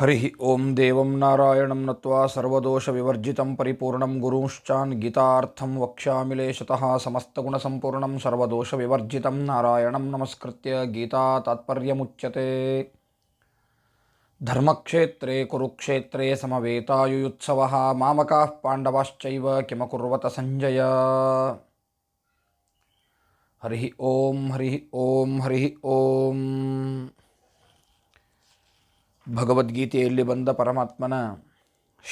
हरिः ॐ देवं नारायणं नत्वा सर्वदोषविवर्जितं गीता वक्षा गीतार्थं वक्ष्यामिलेशतः समस्तगुणसम्पूर्णं सर्वदोषविवर्जितं नारायणं नमस्कृत्य गीता तात्पर्यमुच्यते धर्मक्षेत्रे कुरुक्षेत्रे समवेतायुयुत्सवः मामकाः पांडवाश्च किमकुर्वत सञ्जय हरिः ॐ हरिः ॐ हरिः ॐ ಭಗವದ್ಗೀತೆಯಲ್ಲಿ ಬಂದ ಪರಮಾತ್ಮನ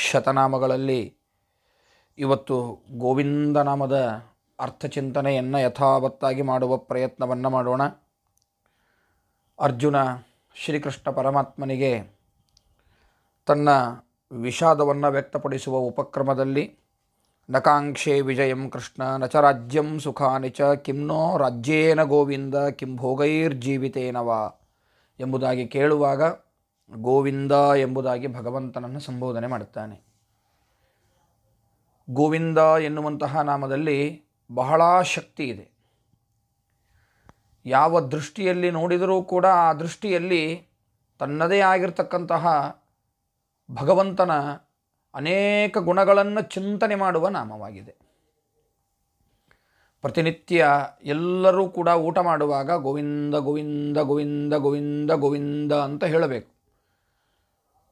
ಶತನಾಮಗಳಲ್ಲಿ ಇವತ್ತು ಗೋವಿಂದ ನಾಮದ ಅರ್ಥಚಿಂತನೆಯನ್ನು ಯಥಾವತ್ತಾಗಿ ಮಾಡುವ ಪ್ರಯತ್ನವನ್ನು ಮಾಡೋಣ ಅರ್ಜುನ ಶ್ರೀಕೃಷ್ಣ ಪರಮಾತ್ಮನಿಗೆ ತನ್ನ ವಿಷಾದವನ್ನು ವ್ಯಕ್ತಪಡಿಸುವ ಉಪಕ್ರಮದಲ್ಲಿ ನಕಾಂಕ್ಷೆ ವಿಜಯಂ ಕೃಷ್ಣ ನಚ ರಾಜ್ಯಂ ಸುಖಾನಿ ಚ ಕಿಂನೋ ರಾಜ್ಯೇನ ಗೋವಿಂದ ಕಿಂ ಭೋಗೈರ್ಜೀವಿತೇನವ ಎಂಬುದಾಗಿ ಕೇಳುವಾಗ ಗೋವಿಂದ ಎಂಬುದಾಗಿ ಭಗವಂತನನ್ನು ಸಂಬೋಧನೆ ಮಾಡುತ್ತಾನೆ ಗೋವಿಂದ ಎನ್ನುವಂತಹ ನಾಮದಲ್ಲಿ ಬಹಳ ಶಕ್ತಿ ಇದೆ ಯಾವ ದೃಷ್ಟಿಯಲ್ಲಿ ನೋಡಿದರೂ ಕೂಡ ಆ ದೃಷ್ಟಿಯಲ್ಲಿ ತನ್ನದೇ ಆಗಿರತಕ್ಕಂತಹ ಭಗವಂತನ ಅನೇಕ ಗುಣಗಳನ್ನು ಚಿಂತನೆ ಮಾಡುವ ನಾಮವಾಗಿದೆ ಪ್ರತಿನಿತ್ಯ ಎಲ್ಲರೂ ಕೂಡ ಊಟ ಮಾಡುವಾಗ ಗೋವಿಂದ ಗೋವಿಂದ ಗೋವಿಂದ ಗೋವಿಂದ ಗೋವಿಂದ ಅಂತ ಹೇಳಬೇಕು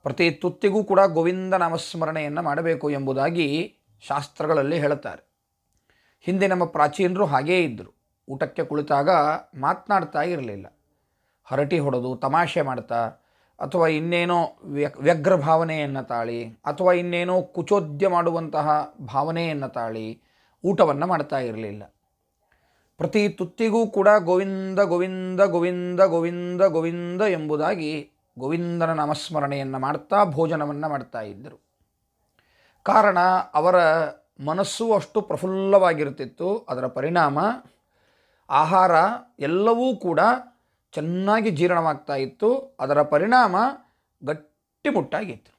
ಪ್ರತಿ ತುತ್ತಿಗೂ ಕೂಡ ಗೋವಿಂದ ನಾಮಸ್ಮರಣೆಯನ್ನು ಮಾಡಬೇಕು ಎಂಬುದಾಗಿ ಶಾಸ್ತ್ರಗಳಲ್ಲಿ ಹೇಳುತ್ತಾರೆ ಹಿಂದೆ ನಮ್ಮ ಪ್ರಾಚೀನರು ಹಾಗೇ ಇದ್ದರು ಊಟಕ್ಕೆ ಕುಳಿತಾಗ ಮಾತನಾಡ್ತಾ ಇರಲಿಲ್ಲ ಹರಟಿ ಹೊಡೆದು ತಮಾಷೆ ಮಾಡ್ತಾ ಅಥವಾ ಇನ್ನೇನೋ ವ್ಯಗ್ರ ಭಾವನೆಯನ್ನು ತಾಳಿ ಅಥವಾ ಇನ್ನೇನೋ ಕುಚೋದ್ಯ ಮಾಡುವಂತಹ ಭಾವನೆಯನ್ನು ತಾಳಿ ಊಟವನ್ನು ಮಾಡ್ತಾ ಇರಲಿಲ್ಲ ಪ್ರತಿ ತುತ್ತಿಗೂ ಕೂಡ ಗೋವಿಂದ ಗೋವಿಂದ ಗೋವಿಂದ ಗೋವಿಂದ ಗೋವಿಂದ ಎಂಬುದಾಗಿ ಗೋವಿಂದನ ನಾಮಸ್ಮರಣೆಯನ್ನು ಮಾಡ್ತಾ ಭೋಜನವನ್ನು ಮಾಡ್ತಾ ಇದ್ದರು ಕಾರಣ ಅವರ ಮನಸ್ಸು ಅಷ್ಟು ಪ್ರಫುಲ್ಲವಾಗಿರುತ್ತಿತ್ತು ಅದರ ಪರಿಣಾಮ ಆಹಾರ ಎಲ್ಲವೂ ಕೂಡ ಚೆನ್ನಾಗಿ ಜೀರ್ಣವಾಗ್ತಾ ಇತ್ತು ಅದರ ಪರಿಣಾಮ ಗಟ್ಟಿಮುಟ್ಟಾಗಿತ್ತು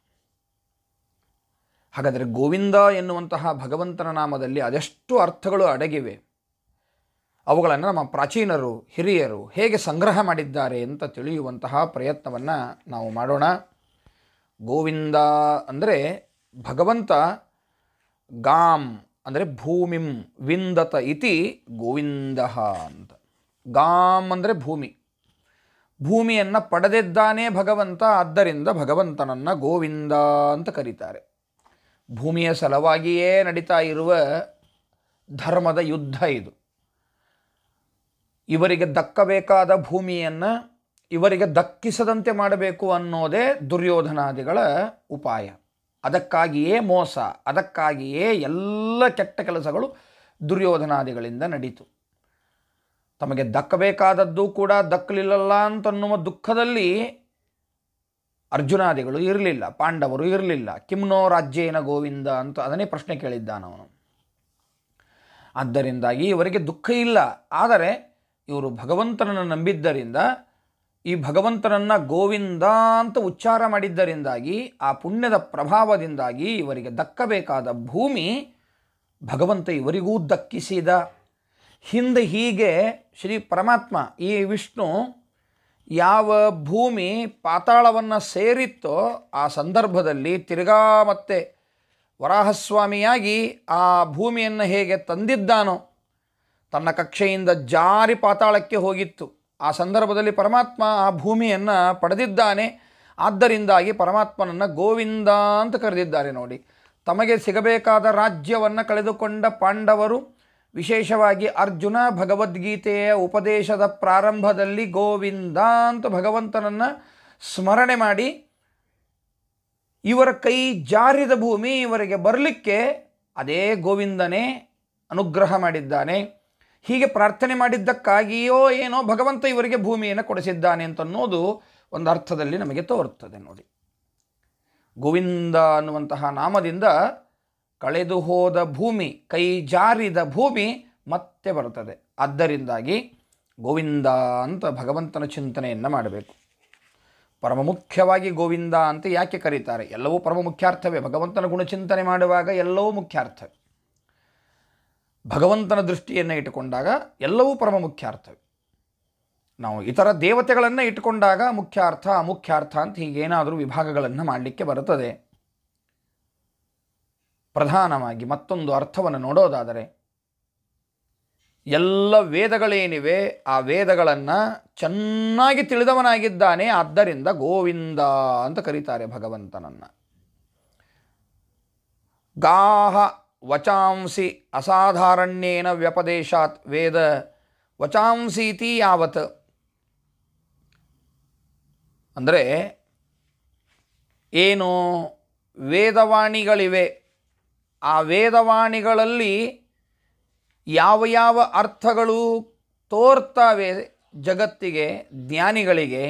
ಹಾಗಾದರೆ ಗೋವಿಂದ ಎನ್ನುವಂತಹ ಭಗವಂತನ ನಾಮದಲ್ಲಿ ಅದೆಷ್ಟು ಅರ್ಥಗಳು ಅಡಗಿವೆ ಅವುಗಳನ್ನು ನಮ್ಮ ಪ್ರಾಚೀನರು ಹಿರಿಯರು ಹೇಗೆ ಸಂಗ್ರಹ ಮಾಡಿದ್ದಾರೆ ಅಂತ ತಿಳಿಯುವಂತಹ ಪ್ರಯತ್ನವನ್ನು ನಾವು ಮಾಡೋಣ ಗೋವಿಂದ ಅಂದರೆ ಭಗವಂತ ಗಾಂ ಅಂದರೆ ಭೂಮಿಂ ವಿಂದತ ಇತಿ ಗೋವಿಂದ ಅಂತ ಗಾಂ ಅಂದರೆ ಭೂಮಿ ಭೂಮಿಯನ್ನು ಪಡೆದಿದ್ದಾನೆ ಭಗವಂತ ಆದ್ದರಿಂದ ಭಗವಂತನನ್ನು ಗೋವಿಂದ ಅಂತ ಕರೀತಾರೆ ಭೂಮಿಯ ಸಲುವಾಗಿಯೇ ನಡೀತಾ ಇರುವ ಧರ್ಮದ ಯುದ್ಧ ಇದು ಇವರಿಗೆ ದಕ್ಕಬೇಕಾದ ಭೂಮಿಯನ್ನು ಇವರಿಗೆ ದಕ್ಕಿಸದಂತೆ ಮಾಡಬೇಕು ಅನ್ನೋದೇ ದುರ್ಯೋಧನಾದಿಗಳ ಉಪಾಯ ಅದಕ್ಕಾಗಿಯೇ ಮೋಸ ಅದಕ್ಕಾಗಿಯೇ ಎಲ್ಲ ಕೆಟ್ಟ ಕೆಲಸಗಳು ದುರ್ಯೋಧನಾದಿಗಳಿಂದ ನಡೀತು ತಮಗೆ ದಕ್ಕಬೇಕಾದದ್ದು ಕೂಡ ದಕ್ಕಲಿಲ್ಲಲ್ಲ ಅಂತನ್ನುವ ದುಃಖದಲ್ಲಿ ಅರ್ಜುನಾದಿಗಳು ಇರಲಿಲ್ಲ ಪಾಂಡವರು ಇರಲಿಲ್ಲ ಕಿಮ್ನೋ ರಾಜ್ಯೇನ ಗೋವಿಂದ ಅಂತ ಅದನ್ನೇ ಪ್ರಶ್ನೆ ಕೇಳಿದ್ದಾನವನು ಆದ್ದರಿಂದಾಗಿ ಇವರಿಗೆ ದುಃಖ ಇಲ್ಲ ಆದರೆ ಇವರು ಭಗವಂತನನ್ನು ನಂಬಿದ್ದರಿಂದ ಈ ಭಗವಂತನನ್ನು ಗೋವಿಂದ ಅಂತ ಉಚ್ಚಾರ ಮಾಡಿದ್ದರಿಂದಾಗಿ ಆ ಪುಣ್ಯದ ಪ್ರಭಾವದಿಂದಾಗಿ ಇವರಿಗೆ ದಕ್ಕಬೇಕಾದ ಭೂಮಿ ಭಗವಂತ ಇವರಿಗೂ ದಕ್ಕಿಸಿದ ಹಿಂದೆ ಹೀಗೆ ಶ್ರೀ ಪರಮಾತ್ಮ ಈ ವಿಷ್ಣು ಯಾವ ಭೂಮಿ ಪಾತಾಳವನ್ನು ಸೇರಿತ್ತೋ ಆ ಸಂದರ್ಭದಲ್ಲಿ ತಿರುಗಾ ಮತ್ತೆ ವರಾಹಸ್ವಾಮಿಯಾಗಿ ಆ ಭೂಮಿಯನ್ನು ಹೇಗೆ ತಂದಿದ್ದಾನೋ ತನ್ನ ಕಕ್ಷೆಯಿಂದ ಜಾರಿ ಪಾತಾಳಕ್ಕೆ ಹೋಗಿತ್ತು ಆ ಸಂದರ್ಭದಲ್ಲಿ ಪರಮಾತ್ಮ ಆ ಭೂಮಿಯನ್ನು ಪಡೆದಿದ್ದಾನೆ ಆದ್ದರಿಂದಾಗಿ ಪರಮಾತ್ಮನನ್ನು ಗೋವಿಂದ ಅಂತ ಕರೆದಿದ್ದಾರೆ ನೋಡಿ ತಮಗೆ ಸಿಗಬೇಕಾದ ರಾಜ್ಯವನ್ನು ಕಳೆದುಕೊಂಡ ಪಾಂಡವರು ವಿಶೇಷವಾಗಿ ಅರ್ಜುನ ಭಗವದ್ಗೀತೆಯ ಉಪದೇಶದ ಪ್ರಾರಂಭದಲ್ಲಿ ಗೋವಿಂದ ಅಂತ ಭಗವಂತನನ್ನು ಸ್ಮರಣೆ ಮಾಡಿ ಇವರ ಕೈ ಜಾರಿದ ಭೂಮಿ ಇವರಿಗೆ ಬರಲಿಕ್ಕೆ ಅದೇ ಗೋವಿಂದನೇ ಅನುಗ್ರಹ ಮಾಡಿದ್ದಾನೆ ಹೀಗೆ ಪ್ರಾರ್ಥನೆ ಮಾಡಿದ್ದಕ್ಕಾಗಿಯೋ ಏನೋ ಭಗವಂತ ಇವರಿಗೆ ಭೂಮಿಯನ್ನು ಕೊಡಿಸಿದ್ದಾನೆ ಅಂತ ಅನ್ನೋದು ಒಂದು ಅರ್ಥದಲ್ಲಿ ನಮಗೆ ತೋರುತ್ತದೆ ನೋಡಿ ಗೋವಿಂದ ಅನ್ನುವಂತಹ ನಾಮದಿಂದ ಕಳೆದು ಹೋದ ಭೂಮಿ ಕೈ ಜಾರಿದ ಭೂಮಿ ಮತ್ತೆ ಬರುತ್ತದೆ ಆದ್ದರಿಂದಾಗಿ ಗೋವಿಂದ ಅಂತ ಭಗವಂತನ ಚಿಂತನೆಯನ್ನು ಮಾಡಬೇಕು ಪರಮ ಮುಖ್ಯವಾಗಿ ಗೋವಿಂದ ಅಂತ ಯಾಕೆ ಕರೀತಾರೆ ಎಲ್ಲವೂ ಪರಮ ಮುಖ್ಯಾರ್ಥವೇ ಭಗವಂತನ ಗುಣಚಿಂತನೆ ಮಾಡುವಾಗ ಎಲ್ಲವೂ ಮುಖ್ಯಾರ್ಥವೇ ಭಗವಂತನ ದೃಷ್ಟಿಯನ್ನು ಇಟ್ಟುಕೊಂಡಾಗ ಎಲ್ಲವೂ ಪರಮ ಮುಖ್ಯ ಅರ್ಥವೇ ನಾವು ಇತರ ದೇವತೆಗಳನ್ನು ಇಟ್ಟುಕೊಂಡಾಗ ಮುಖ್ಯ ಅರ್ಥ ಅಮುಖ್ಯ ಅರ್ಥ ಅಂತ ಹೀಗೇನಾದರೂ ವಿಭಾಗಗಳನ್ನು ಮಾಡಲಿಕ್ಕೆ ಬರುತ್ತದೆ ಪ್ರಧಾನವಾಗಿ ಮತ್ತೊಂದು ಅರ್ಥವನ್ನು ನೋಡೋದಾದರೆ ಎಲ್ಲ ವೇದಗಳೇನಿವೆ ಆ ವೇದಗಳನ್ನು ಚೆನ್ನಾಗಿ ತಿಳಿದವನಾಗಿದ್ದಾನೆ ಆದ್ದರಿಂದ ಗೋವಿಂದ ಅಂತ ಕರೀತಾರೆ ಭಗವಂತನನ್ನು ಗಾಹ ವಚಾಂಸಿ ಅಸಾಧಾರಣ್ಯೇನ ವ್ಯಪದೇಶಾತ್ ವೇದ ವಚಾಂಸೀತಿ ಯಾವತ್ ಅಂದರೆ ಏನು ವೇದವಾಣಿಗಳಿವೆ ಆ ವೇದವಾಣಿಗಳಲ್ಲಿ ಯಾವ ಯಾವ ಅರ್ಥಗಳು ತೋರ್ತಾವೆ ಜಗತ್ತಿಗೆ ಜ್ಞಾನಿಗಳಿಗೆ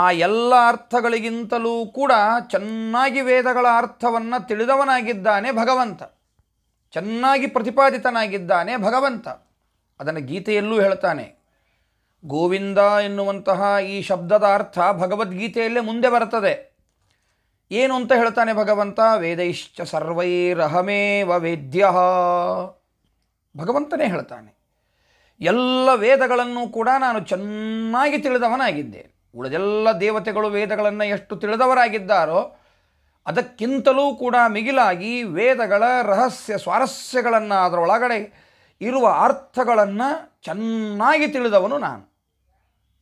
ಆ ಎಲ್ಲ ಅರ್ಥಗಳಿಗಿಂತಲೂ ಕೂಡ ಚೆನ್ನಾಗಿ ವೇದಗಳ ಅರ್ಥವನ್ನು ತಿಳಿದವನಾಗಿದ್ದಾನೆ ಭಗವಂತ ಚೆನ್ನಾಗಿ ಪ್ರತಿಪಾದಿತನಾಗಿದ್ದಾನೆ ಭಗವಂತ ಅದನ್ನು ಗೀತೆಯಲ್ಲೂ ಹೇಳ್ತಾನೆ ಗೋವಿಂದ ಎನ್ನುವಂತಹ ಈ ಶಬ್ದದ ಅರ್ಥ ಭಗವದ್ಗೀತೆಯಲ್ಲೇ ಮುಂದೆ ಬರ್ತದೆ ಏನು ಅಂತ ಹೇಳ್ತಾನೆ ಭಗವಂತ ವೇದೈಶ್ಚ ಸರ್ವೈರಹಮೇವ ವೇದ್ಯ ಭಗವಂತನೇ ಹೇಳ್ತಾನೆ ಎಲ್ಲ ವೇದಗಳನ್ನು ಕೂಡ ನಾನು ಚೆನ್ನಾಗಿ ತಿಳಿದವನಾಗಿದ್ದೇನೆ ಉಳಿದೆಲ್ಲ ದೇವತೆಗಳು ವೇದಗಳನ್ನು ಎಷ್ಟು ತಿಳಿದವರಾಗಿದ್ದಾರೋ ಅದಕ್ಕಿಂತಲೂ ಕೂಡ ಮಿಗಿಲಾಗಿ ವೇದಗಳ ರಹಸ್ಯ ಸ್ವಾರಸ್ಯಗಳನ್ನು ಅದರೊಳಗಡೆ ಇರುವ ಅರ್ಥಗಳನ್ನು ಚೆನ್ನಾಗಿ ತಿಳಿದವನು ನಾನು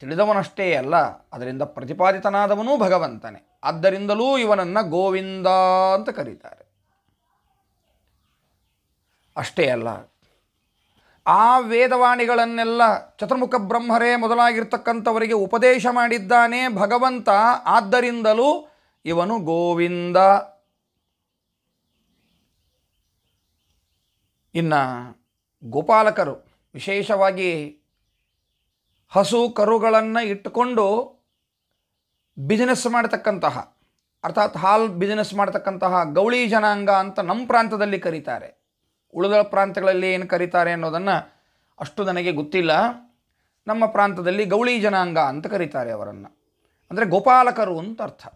ತಿಳಿದವನಷ್ಟೇ ಅಲ್ಲ ಅದರಿಂದ ಪ್ರತಿಪಾದಿತನಾದವನೂ ಭಗವಂತನೇ ಆದ್ದರಿಂದಲೂ ಇವನನ್ನು ಗೋವಿಂದ ಅಂತ ಕರೀತಾರೆ ಅಷ್ಟೇ ಅಲ್ಲ ಆ ವೇದವಾಣಿಗಳನ್ನೆಲ್ಲ ಚತುರ್ಮುಖ ಬ್ರಹ್ಮರೇ ಮೊದಲಾಗಿರ್ತಕ್ಕಂಥವರಿಗೆ ಉಪದೇಶ ಮಾಡಿದ್ದಾನೆ ಭಗವಂತ ಆದ್ದರಿಂದಲೂ ಇವನು ಗೋವಿಂದ ಇನ್ನು ಗೋಪಾಲಕರು ವಿಶೇಷವಾಗಿ ಹಸು ಕರುಗಳನ್ನು ಇಟ್ಟುಕೊಂಡು ಬಿಸಿನೆಸ್ ಮಾಡತಕ್ಕಂತಹ ಅರ್ಥಾತ್ ಹಾಲ್ ಬಿಸಿನೆಸ್ ಮಾಡತಕ್ಕಂತಹ ಗೌಳಿ ಜನಾಂಗ ಅಂತ ನಮ್ಮ ಪ್ರಾಂತದಲ್ಲಿ ಕರೀತಾರೆ ಉಳಿದ ಪ್ರಾಂತಗಳಲ್ಲಿ ಏನು ಕರೀತಾರೆ ಅನ್ನೋದನ್ನು ಅಷ್ಟು ನನಗೆ ಗೊತ್ತಿಲ್ಲ ನಮ್ಮ ಪ್ರಾಂತದಲ್ಲಿ ಗೌಳಿ ಜನಾಂಗ ಅಂತ ಕರೀತಾರೆ ಅವರನ್ನು ಅಂದರೆ ಗೋಪಾಲಕರು ಅಂತ ಅರ್ಥ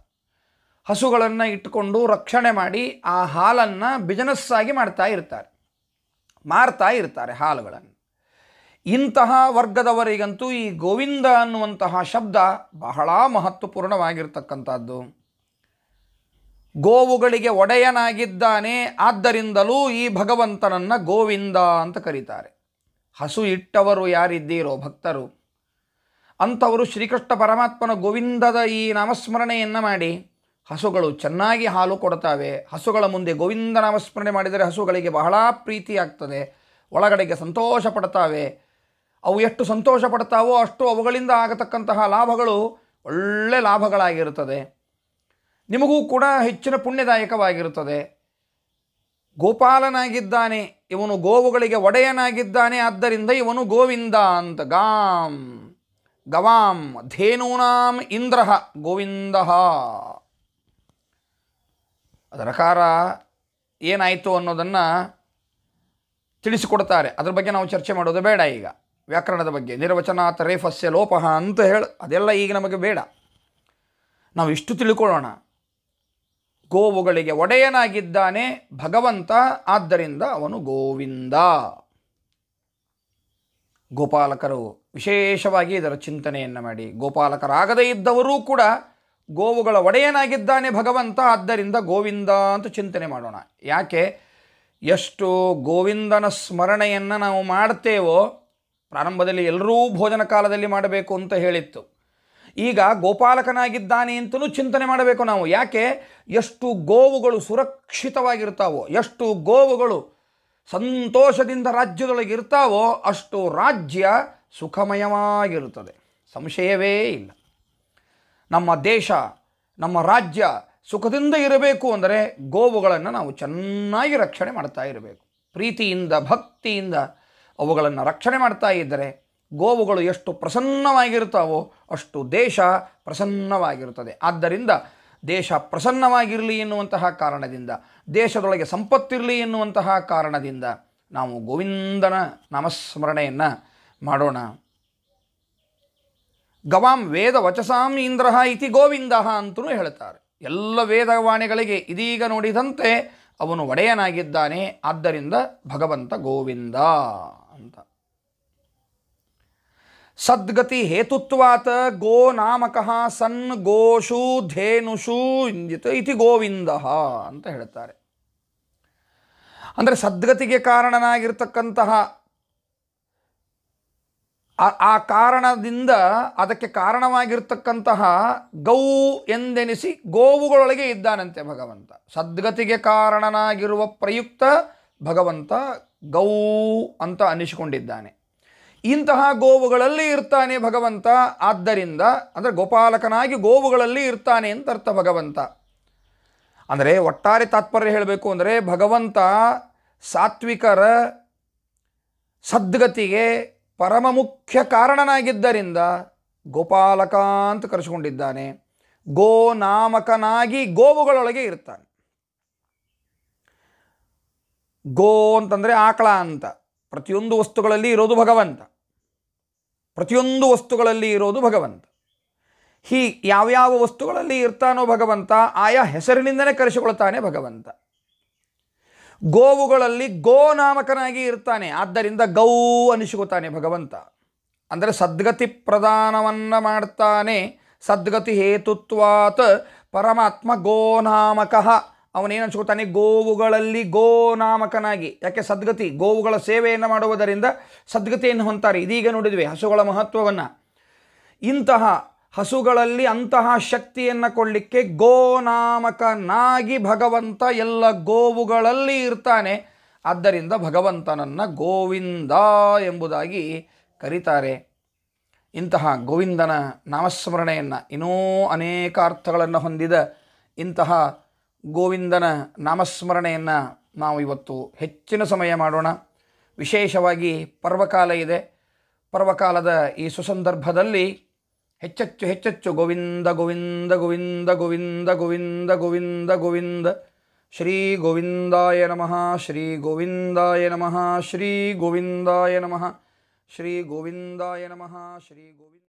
ಹಸುಗಳನ್ನು ಇಟ್ಟುಕೊಂಡು ರಕ್ಷಣೆ ಮಾಡಿ ಆ ಹಾಲನ್ನು ಬಿಸ್ನೆಸ್ಸಾಗಿ ಮಾಡ್ತಾ ಇರ್ತಾರೆ ಮಾರ್ತಾ ಇರ್ತಾರೆ ಹಾಲುಗಳನ್ನು ಇಂತಹ ವರ್ಗದವರಿಗಂತೂ ಈ ಗೋವಿಂದ ಅನ್ನುವಂತಹ ಶಬ್ದ ಬಹಳ ಮಹತ್ವಪೂರ್ಣವಾಗಿರ್ತಕ್ಕಂಥದ್ದು ಗೋವುಗಳಿಗೆ ಒಡೆಯನಾಗಿದ್ದಾನೆ ಆದ್ದರಿಂದಲೂ ಈ ಭಗವಂತನನ್ನು ಗೋವಿಂದ ಅಂತ ಕರೀತಾರೆ ಹಸು ಇಟ್ಟವರು ಯಾರಿದ್ದೀರೋ ಭಕ್ತರು ಅಂಥವರು ಶ್ರೀಕೃಷ್ಣ ಪರಮಾತ್ಮನ ಗೋವಿಂದದ ಈ ನಾಮಸ್ಮರಣೆಯನ್ನು ಮಾಡಿ ಹಸುಗಳು ಚೆನ್ನಾಗಿ ಹಾಲು ಕೊಡ್ತಾವೆ ಹಸುಗಳ ಮುಂದೆ ಗೋವಿಂದ ನಾಮಸ್ಮರಣೆ ಮಾಡಿದರೆ ಹಸುಗಳಿಗೆ ಬಹಳ ಪ್ರೀತಿಯಾಗ್ತದೆ ಒಳಗಡೆಗೆ ಸಂತೋಷ ಪಡ್ತಾವೆ ಅವು ಎಷ್ಟು ಸಂತೋಷ ಪಡ್ತಾವೋ ಅಷ್ಟು ಅವುಗಳಿಂದ ಆಗತಕ್ಕಂತಹ ಲಾಭಗಳು ಒಳ್ಳೆ ಲಾಭಗಳಾಗಿರುತ್ತದೆ ನಿಮಗೂ ಕೂಡ ಹೆಚ್ಚಿನ ಪುಣ್ಯದಾಯಕವಾಗಿರುತ್ತದೆ ಗೋಪಾಲನಾಗಿದ್ದಾನೆ ಇವನು ಗೋವುಗಳಿಗೆ ಒಡೆಯನಾಗಿದ್ದಾನೆ ಆದ್ದರಿಂದ ಇವನು ಗೋವಿಂದ ಅಂತ ಗಾಂ ಗವಾಂ ಧೇನೂನಾಂ ಇಂದ್ರ ಗೋವಿಂದ ಅದರ ಕಾರ ಏನಾಯಿತು ಅನ್ನೋದನ್ನು ತಿಳಿಸಿಕೊಡ್ತಾರೆ ಅದ್ರ ಬಗ್ಗೆ ನಾವು ಚರ್ಚೆ ಮಾಡೋದು ಬೇಡ ಈಗ ವ್ಯಾಕರಣದ ಬಗ್ಗೆ ನಿರ್ವಚನಾ ರೇಫಸ್ಯ ಲೋಪ ಅಂತ ಹೇಳಿ ಅದೆಲ್ಲ ಈಗ ನಮಗೆ ಬೇಡ ನಾವು ಇಷ್ಟು ತಿಳ್ಕೊಳ್ಳೋಣ ಗೋವುಗಳಿಗೆ ಒಡೆಯನಾಗಿದ್ದಾನೆ ಭಗವಂತ ಆದ್ದರಿಂದ ಅವನು ಗೋವಿಂದ ಗೋಪಾಲಕರು ವಿಶೇಷವಾಗಿ ಇದರ ಚಿಂತನೆಯನ್ನು ಮಾಡಿ ಗೋಪಾಲಕರಾಗದೇ ಇದ್ದವರೂ ಕೂಡ ಗೋವುಗಳ ಒಡೆಯನಾಗಿದ್ದಾನೆ ಭಗವಂತ ಆದ್ದರಿಂದ ಗೋವಿಂದ ಅಂತ ಚಿಂತನೆ ಮಾಡೋಣ ಯಾಕೆ ಎಷ್ಟು ಗೋವಿಂದನ ಸ್ಮರಣೆಯನ್ನು ನಾವು ಮಾಡ್ತೇವೋ ಪ್ರಾರಂಭದಲ್ಲಿ ಎಲ್ಲರೂ ಭೋಜನ ಕಾಲದಲ್ಲಿ ಮಾಡಬೇಕು ಅಂತ ಹೇಳಿತ್ತು ಈಗ ಗೋಪಾಲಕನಾಗಿದ್ದಾನೆ ಅಂತಲೂ ಚಿಂತನೆ ಮಾಡಬೇಕು ನಾವು ಯಾಕೆ ಎಷ್ಟು ಗೋವುಗಳು ಸುರಕ್ಷಿತವಾಗಿರ್ತಾವೋ ಎಷ್ಟು ಗೋವುಗಳು ಸಂತೋಷದಿಂದ ರಾಜ್ಯದೊಳಗೆ ಇರ್ತಾವೋ ಅಷ್ಟು ರಾಜ್ಯ ಸುಖಮಯವಾಗಿರುತ್ತದೆ ಸಂಶಯವೇ ಇಲ್ಲ ನಮ್ಮ ದೇಶ ನಮ್ಮ ರಾಜ್ಯ ಸುಖದಿಂದ ಇರಬೇಕು ಅಂದರೆ ಗೋವುಗಳನ್ನು ನಾವು ಚೆನ್ನಾಗಿ ರಕ್ಷಣೆ ಮಾಡ್ತಾ ಇರಬೇಕು ಪ್ರೀತಿಯಿಂದ ಭಕ್ತಿಯಿಂದ ಅವುಗಳನ್ನು ರಕ್ಷಣೆ ಮಾಡ್ತಾ ಇದ್ದರೆ ಗೋವುಗಳು ಎಷ್ಟು ಪ್ರಸನ್ನವಾಗಿರ್ತಾವೋ ಅಷ್ಟು ದೇಶ ಪ್ರಸನ್ನವಾಗಿರುತ್ತದೆ ಆದ್ದರಿಂದ ದೇಶ ಪ್ರಸನ್ನವಾಗಿರಲಿ ಎನ್ನುವಂತಹ ಕಾರಣದಿಂದ ದೇಶದೊಳಗೆ ಸಂಪತ್ತಿರಲಿ ಎನ್ನುವಂತಹ ಕಾರಣದಿಂದ ನಾವು ಗೋವಿಂದನ ನಾಮಸ್ಮರಣೆಯನ್ನು ಮಾಡೋಣ ಗವಾಂ ವೇದ ವಚಸಾಂ ಇಂದ್ರ ಇತಿ ಗೋವಿಂದ ಅಂತಲೂ ಹೇಳ್ತಾರೆ ಎಲ್ಲ ವೇದವಾಣಿಗಳಿಗೆ ಇದೀಗ ನೋಡಿದಂತೆ ಅವನು ಒಡೆಯನಾಗಿದ್ದಾನೆ ಆದ್ದರಿಂದ ಭಗವಂತ ಗೋವಿಂದ ಅಂತ ಸದ್ಗತಿ ಹೇತುತ್ವಾತ ಗೋ ನಾಮಕಃ ಸನ್ ಗೋಷು ಧೇನುಷು ಇತಿ ಗೋವಿಂದ ಅಂತ ಹೇಳ್ತಾರೆ ಅಂದರೆ ಸದ್ಗತಿಗೆ ಕಾರಣನಾಗಿರ್ತಕ್ಕಂತಹ ಆ ಕಾರಣದಿಂದ ಅದಕ್ಕೆ ಕಾರಣವಾಗಿರ್ತಕ್ಕಂತಹ ಗೌ ಎಂದೆನಿಸಿ ಗೋವುಗಳೊಳಗೆ ಇದ್ದಾನಂತೆ ಭಗವಂತ ಸದ್ಗತಿಗೆ ಕಾರಣನಾಗಿರುವ ಪ್ರಯುಕ್ತ ಭಗವಂತ ಗೌ ಅಂತ ಅನಿಸಿಕೊಂಡಿದ್ದಾನೆ ಇಂತಹ ಗೋವುಗಳಲ್ಲಿ ಇರ್ತಾನೆ ಭಗವಂತ ಆದ್ದರಿಂದ ಅಂದರೆ ಗೋಪಾಲಕನಾಗಿ ಗೋವುಗಳಲ್ಲಿ ಇರ್ತಾನೆ ಅಂತ ಅರ್ಥ ಭಗವಂತ ಅಂದರೆ ಒಟ್ಟಾರೆ ತಾತ್ಪರ್ಯ ಹೇಳಬೇಕು ಅಂದರೆ ಭಗವಂತ ಸಾತ್ವಿಕರ ಸದ್ಗತಿಗೆ ಪರಮ ಮುಖ್ಯ ಕಾರಣನಾಗಿದ್ದರಿಂದ ಗೋಪಾಲಕ ಅಂತ ಕರೆಸಿಕೊಂಡಿದ್ದಾನೆ ಗೋ ನಾಮಕನಾಗಿ ಗೋವುಗಳೊಳಗೆ ಇರ್ತಾನೆ ಗೋ ಅಂತಂದರೆ ಆಕಳ ಅಂತ ಪ್ರತಿಯೊಂದು ವಸ್ತುಗಳಲ್ಲಿ ಇರೋದು ಭಗವಂತ ಪ್ರತಿಯೊಂದು ವಸ್ತುಗಳಲ್ಲಿ ಇರೋದು ಭಗವಂತ ಹೀ ಯಾವ್ಯಾವ ವಸ್ತುಗಳಲ್ಲಿ ಇರ್ತಾನೋ ಭಗವಂತ ಆಯಾ ಹೆಸರಿನಿಂದಲೇ ಕರೆಸಿಕೊಳ್ತಾನೆ ಭಗವಂತ ಗೋವುಗಳಲ್ಲಿ ಗೋ ನಾಮಕನಾಗಿ ಇರ್ತಾನೆ ಆದ್ದರಿಂದ ಗೌ ಅನಿಸಿಕೊತಾನೆ ಭಗವಂತ ಅಂದರೆ ಸದ್ಗತಿ ಪ್ರದಾನವನ್ನು ಮಾಡ್ತಾನೆ ಸದ್ಗತಿ ಹೇತುತ್ವಾತ್ ಪರಮಾತ್ಮ ಗೋನಾಮಕಃ ಏನು ಅನ್ಸ್ಕೋತಾನೆ ಗೋವುಗಳಲ್ಲಿ ಗೋನಾಮಕನಾಗಿ ಯಾಕೆ ಸದ್ಗತಿ ಗೋವುಗಳ ಸೇವೆಯನ್ನು ಮಾಡುವುದರಿಂದ ಸದ್ಗತಿಯನ್ನು ಹೊಂತಾರೆ ಇದೀಗ ನೋಡಿದ್ವಿ ಹಸುಗಳ ಮಹತ್ವವನ್ನು ಇಂತಹ ಹಸುಗಳಲ್ಲಿ ಅಂತಹ ಶಕ್ತಿಯನ್ನು ಕೊಡಲಿಕ್ಕೆ ಗೋನಾಮಕನಾಗಿ ಭಗವಂತ ಎಲ್ಲ ಗೋವುಗಳಲ್ಲಿ ಇರ್ತಾನೆ ಆದ್ದರಿಂದ ಭಗವಂತನನ್ನು ಗೋವಿಂದ ಎಂಬುದಾಗಿ ಕರೀತಾರೆ ಇಂತಹ ಗೋವಿಂದನ ನಾಮಸ್ಮರಣೆಯನ್ನು ಇನ್ನೂ ಅನೇಕ ಅರ್ಥಗಳನ್ನು ಹೊಂದಿದ ಇಂತಹ ಗೋವಿಂದನ ನಾಮಸ್ಮರಣೆಯನ್ನು ನಾವು ಇವತ್ತು ಹೆಚ್ಚಿನ ಸಮಯ ಮಾಡೋಣ ವಿಶೇಷವಾಗಿ ಪರ್ವಕಾಲ ಇದೆ ಪರ್ವಕಾಲದ ಈ ಸುಸಂದರ್ಭದಲ್ಲಿ ಹೆಚ್ಚೆಚ್ಚು ಹೆಚ್ಚೆಚ್ಚು ಗೋವಿಂದ ಗೋವಿಂದ ಗೋವಿಂದ ಗೋವಿಂದ ಗೋವಿಂದ ಗೋವಿಂದ ಗೋವಿಂದ ಶ್ರೀ ಗೋವಿಂದಾಯ ನಮಃ ಶ್ರೀ ಗೋವಿಂದಾಯ ನಮಃ ಶ್ರೀ ಗೋವಿಂದಾಯ ನಮಃ ಶ್ರೀ ಗೋವಿಂದಾಯ ನಮಃ ಶ್ರೀ ಗೋವಿಂದ